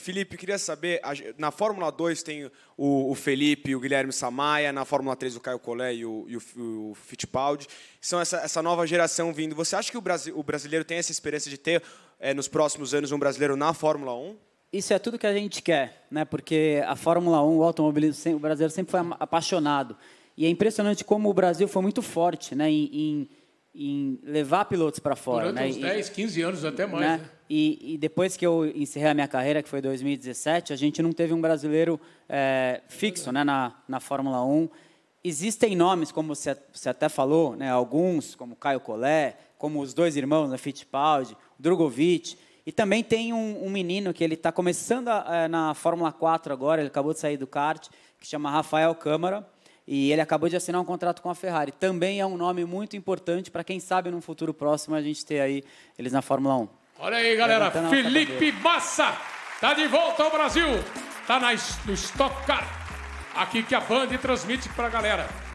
Felipe, queria saber, na Fórmula 2 tem o, o Felipe, o Guilherme Samaia, na Fórmula 3 o Caio Collet e o, e o, o Fittipaldi, são essa, essa nova geração vindo. Você acha que o, Brasi o brasileiro tem essa experiência de ter, é, nos próximos anos, um brasileiro na Fórmula 1? Isso é tudo que a gente quer, né? porque a Fórmula 1, o automobilismo, o brasileiro sempre foi apaixonado. E é impressionante como o Brasil foi muito forte né? em, em, em levar pilotos para fora. Durante né? uns 10, 15 anos até mais. Né? Né? E, e, depois que eu encerrei a minha carreira, que foi 2017, a gente não teve um brasileiro é, fixo né, na, na Fórmula 1. Existem nomes, como você, você até falou, né, alguns, como Caio Collet, como os dois irmãos, né, Fittipaldi, Drogovic. E também tem um, um menino que ele está começando a, é, na Fórmula 4 agora, ele acabou de sair do kart, que chama Rafael Câmara. E ele acabou de assinar um contrato com a Ferrari. Também é um nome muito importante para quem sabe num futuro próximo a gente ter aí eles na Fórmula 1. Olha aí, galera. Felipe Massa tá de volta ao Brasil. Tá na, no Stock Car. Aqui que a Band transmite pra galera.